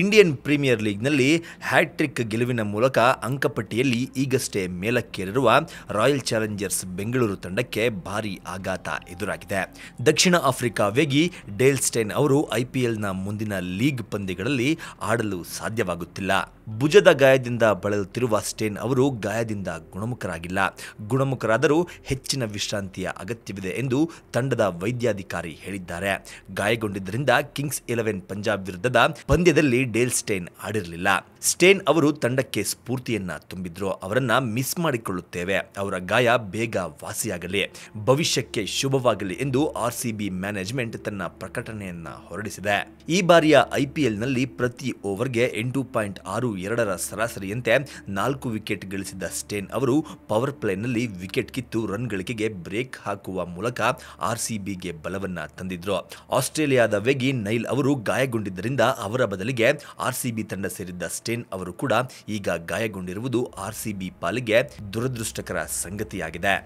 Indian premier ಲೀಗ್ನಲ್ಲಿ hat trick ಗೆಲುವಿನ ಮೂಲಕ ಅಂಕಪಟ್ಟಿಯಲ್ಲಿ ಈಗಷ್ಟೇ ಮೇಲಕ್ಕೇರಿರುವ ರಾಯಲ್ ಚಾಲೆಂಜರ್ಸ್ ಬೆಂಗಳೂರು ತಂಡಕ್ಕೆ ಭಾರೀ ಆಘಾತ ಎದುರಾಗಿದೆ ದಕ್ಷಿಣ ಆಫ್ರಿಕಾ ವೇಗಿ ಡೇಲ್ ಸ್ಟೇನ್ ಅವರು ಐಪಿಎಲ್ನ ಮುಂದಿನ ಲೀಗ್ ಪಂದ್ಯಗಳಲ್ಲಿ ಆಡಲು ಸಾಧ್ಯವಾಗುತ್ತಿಲ್ಲ ಭುಜದ ಗಾಯದಿಂದ ಬಳಲುತ್ತಿರುವ ಸ್ಟೇನ್ ಅವರು ಗಾಯದಿಂದ ಗುಣಮುಖರಾಗಿಲ್ಲ ಗುಣಮುಖರಾದರೂ ಹೆಚ್ಚಿನ ವಿಶ್ರಾಂತಿಯ ಅಗತ್ಯವಿದೆ ಎಂದು ತಂಡದ ವೈದ್ಯಾಧಿಕಾರಿ ಹೇಳಿದ್ದಾರೆ ಗಾಯಗೊಂಡಿದ್ದರಿಂದ ಕಿಂಗ್ಸ್ ಇಲೆವೆನ್ ಪಂಜಾಬ್ ವಿರುದ್ಧದ ಪಂದ್ಯದಲ್ಲಿ ಡೇಲ್ ಸ್ಟೇನ್ ಆಡಿರಲಿಲ್ಲ ಸ್ಟೇನ್ ಅವರು ತಂಡಕ್ಕೆ ಸ್ಫೂರ್ತಿಯನ್ನ ತುಂಬಿದ್ರು ಅವರನ್ನ ಮಿಸ್ ಮಾಡಿಕೊಳ್ಳುತ್ತೇವೆ ಅವರ ಗಾಯ ಬೇಗ ವಾಸಿಯಾಗಲಿ ಭವಿಷ್ಯಕ್ಕೆ ಶುಭವಾಗಲಿ ಎಂದು ಆರ್ ಮ್ಯಾನೇಜ್ಮೆಂಟ್ ತನ್ನ ಪ್ರಕಟಣೆಯನ್ನ ಹೊರಡಿಸಿದೆ ಈ ಬಾರಿಯ ಐಪಿಎಲ್ನಲ್ಲಿ ಪ್ರತಿ ಓವರ್ಗೆ ಎಂಟು ಪಾಯಿಂಟ್ ಆರು ಎರಡರ ಸರಾಸರಿಯಂತೆ ನಾಲ್ಕು ವಿಕೆಟ್ ಗಳಿಸಿದ ಸ್ಟೇನ್ ಅವರು ಪವರ್ ಪ್ಲೇನಲ್ಲಿ ವಿಕೆಟ್ ಕಿತ್ತು ರನ್ ಗಳಿಕೆಗೆ ಬ್ರೇಕ್ ಹಾಕುವ ಮೂಲಕ ಆರ್ ಸಿ ಬಲವನ್ನ ತಂದಿದ್ರು ಆಸ್ಟ್ರೇಲಿಯಾದ ವೆಗಿ ನೈಲ್ ಅವರು ಗಾಯಗೊಂಡಿದ್ದರಿಂದ ಅವರ ಬದಲಿಗೆ ಜೊತೆಗೆ ಆರ್ಸಿಬಿ ತಂಡ ಸೇರಿದ್ದ ಸ್ಟೇನ್ ಅವರು ಕೂಡ ಈಗ ಗಾಯಗೊಂಡಿರುವುದು ಆರ್ಸಿಬಿ ಪಾಲಿಗೆ ದುರದೃಷ್ಟಕರ ಸಂಗತಿಯಾಗಿದೆ